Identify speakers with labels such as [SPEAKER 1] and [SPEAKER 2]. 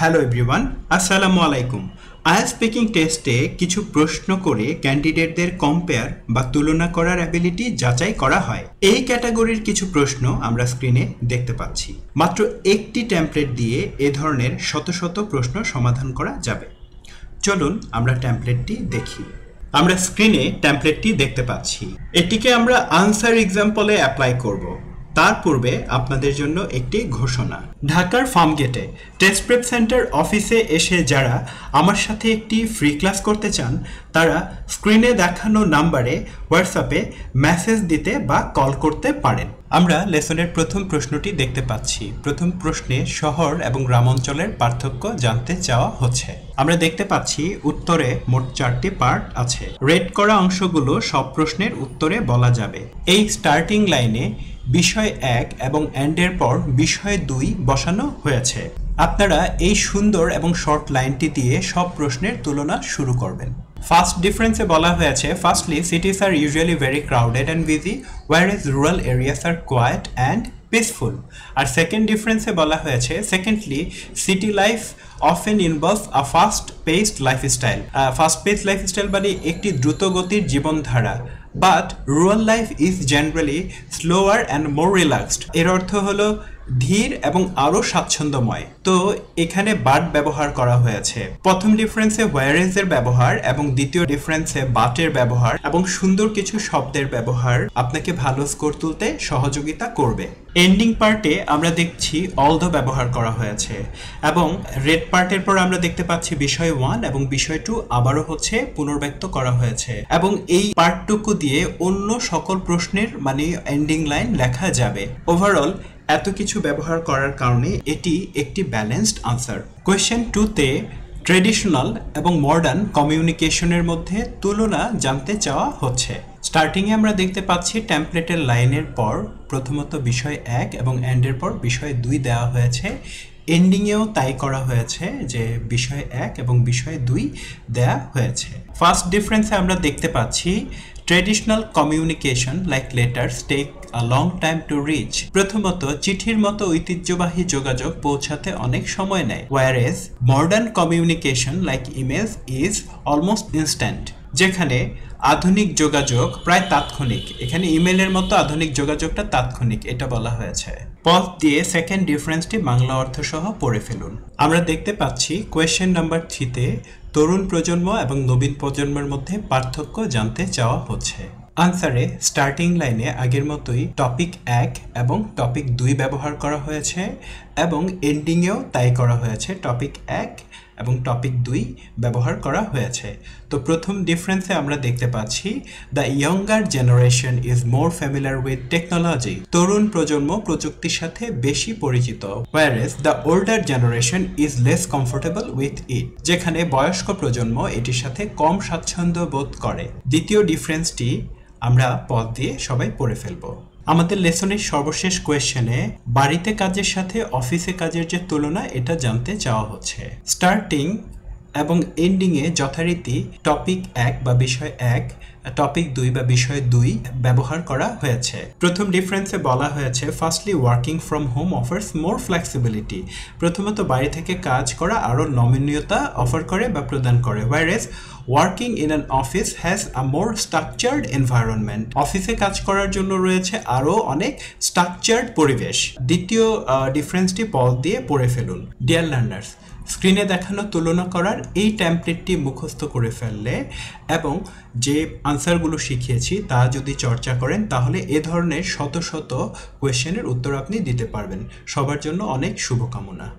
[SPEAKER 1] hello everyone আসসালামু আলাইকুম I speaking টেস্টে কিছু প্রশ্ন করে ক্যান্ডিডেটদের কম্পেয়ার বা তুলনা করার অ্যাবিলিটি যাচাই করা হয় এই ক্যাটাগরির কিছু প্রশ্ন আমরা স্ক্রিনে দেখতে পাচ্ছি মাত্র একটি ট্যাম্পলেট দিয়ে এ ধরনের শত শত প্রশ্ন সমাধান করা যাবে চলুন আমরা ট্যাম্পলেটটি দেখি আমরা স্ক্রিনে ট্যাম্পলেটটি দেখতে পাচ্ছি এটিকে আমরা আনসার এক্সাম্পলে অ্যাপ্লাই করব তার পূর্বে আপনাদের জন্য একটি ঘোষণা ঢাকার ফার্মগেটে টেস্ট প্রেপ সেন্টার অফিসে এসে যারা আমার সাথে একটি ফ্রি ক্লাস করতে চান তারা স্ক্রিনে দেখানো নাম্বারে হোয়াটসঅ্যাপে মেসেজ দিতে বা কল করতে পারেন আমরা লেসনের প্রথম প্রশ্নটি দেখতে পাচ্ছি প্রথম প্রশ্নে শহর এবং গ্রামাঞ্চলের পার্থক্য জানতে চাওয়া হচ্ছে আমরা দেখতে পাচ্ছি উত্তরে মোট চারটি পার্ট আছে রেড করা অংশগুলো সব প্রশ্নের উত্তরে বলা যাবে এই স্টার্টিং লাইনে বিষয় এক এবং এন্ডের পর বিষয় দুই বসানো হয়েছে আপনারা এই সুন্দর এবং শর্ট লাইনটি দিয়ে সব প্রশ্নের তুলনা শুরু করবেন ফার্স্ট ডিফারেন্সে বলা হয়েছে firstly cities are usually very crowded and busy whereas rural areas are quiet and peaceful আর সেকেন্ড ডিফারেন্সে বলা হয়েছে secondly city life often involve a fast paced lifestyle fast paced lifestyle মানে একটি দ্রুতগতির জীবনধারা but rural life is generally slower and more relaxed এর অর্থ হলো ধীর এবং আরও স্বাচ্ছন্দ্যময় তো এখানে বাট ব্যবহার করা হয়েছে প্রথম ডিফারেন্সে ওয়ারেজ এর ব্যবহার এবং দ্বিতীয় ডিফারেন্সে বাটের ব্যবহার এবং সুন্দর কিছু শব্দের ব্যবহার আপনাকে ভালো স্কোর তুলতে সহযোগিতা করবে এন্ডিং পার্টে আমরা দেখছি অল দ্য ব্যবহার করা হয়েছে এবং রেড পার্টের পর আমরা দেখতে পাচ্ছি বিষয় ওয়ান এবং বিষয় টু আবারও হচ্ছে পুনর্ব্যক্ত করা হয়েছে এবং এই পার্টটুকু দিয়ে অন্য সকল প্রশ্নের মানে এন্ডিং লাইন লেখা যাবে ওভারঅল এত কিছু ব্যবহার করার কারণে এটি একটি ব্যালেন্সড আনসার কোয়েশ্চেন টুতে ট্রেডিশনাল এবং মডার্ন কমিউনিকেশনের মধ্যে তুলনা জানতে চাওয়া হচ্ছে স্টার্টিংয়ে আমরা দেখতে পাচ্ছি ট্যাম্পলেটের লাইনের পর প্রথমত বিষয় এক এবং এন্ডের পর বিষয় দুই দেওয়া হয়েছে এন্ডিংয়েও তাই করা হয়েছে যে বিষয় এক এবং বিষয় দুই দেয়া হয়েছে ফার্স্ট ডিফারেন্সে আমরা দেখতে পাচ্ছি traditional communication like letter take a long time to reach প্রথমত চিঠির মতো ঐতিহ্যবাহী যোগাযোগ পৌঁছাতে অনেক সময় নেয় whereas modern communication like email is almost instant যেখানে আধুনিক যোগাযোগ প্রায় তাৎক্ষণিক এখানে ইমেলের মতো আধুনিক যোগাযোগটা তাৎক্ষণিক এটা বলা হয়েছে পথ দিয়ে সেকেন্ড ডিফারেন্সটি বাংলা অর্থ সহ পড়ে ফেলুন আমরা দেখতে পাচ্ছি কোয়েশ্চেন নাম্বার থ্রিতে তরুণ প্রজন্ম এবং নবীন প্রজন্মের মধ্যে পার্থক্য জানতে চাওয়া হচ্ছে আনসারে স্টার্টিং লাইনে আগের মতোই টপিক এক এবং টপিক দুই ব্যবহার করা হয়েছে এবং এন্ডিংয়েও তাই করা হয়েছে টপিক এক এবং টপিক দুই ব্যবহার করা হয়েছে তো প্রথম ডিফারেন্সে আমরা দেখতে পাচ্ছি the younger generation is more familiar with technology তরুণ প্রজন্ম প্রযুক্তির সাথে বেশি পরিচিত whereas the older generation is less comfortable with it যেখানে বয়স্ক প্রজন্ম এটির সাথে কম স্বাচ্ছন্দ্য বোধ করে দ্বিতীয় ডিফারেন্সটি আমরা পথ দিয়ে সবাই পড়ে ফেলবো আমাদের লেসনের সর্বশেষ কোয়েশ্চেনে বাড়িতে কাজের সাথে অফিসে কাজের যে তুলনা এটা জানতে চাওয়া হচ্ছে স্টার্টিং এবং এন্ডিংয়ে যথারীতি টপিক এক বা বিষয় এক টপিক দুই বা বিষয় দুই ব্যবহার করা হয়েছে প্রথম ডিফারেন্সে বলা হয়েছে firstly working from home offers more flexibility প্রথমত বাড়ি থেকে কাজ করা আরও নমনীয়তা অফার করে বা প্রদান করে whereas working in an office has a more structured environment অফিসে কাজ করার জন্য রয়েছে আরও অনেক স্ট্রাকচার্ড পরিবেশ দ্বিতীয় ডিফারেন্সটি পল দিয়ে পড়ে ফেলুন ডিয়ার লার্নার্স স্ক্রিনে দেখানো তুলনা করার এই ট্যাম্পলেটটি মুখস্থ করে ফেললে এবং যে আনসারগুলো শিখিয়েছি তা যদি চর্চা করেন তাহলে এ ধরনের শত শত কোয়েশ্চেনের উত্তর আপনি দিতে পারবেন সবার জন্য অনেক শুভকামনা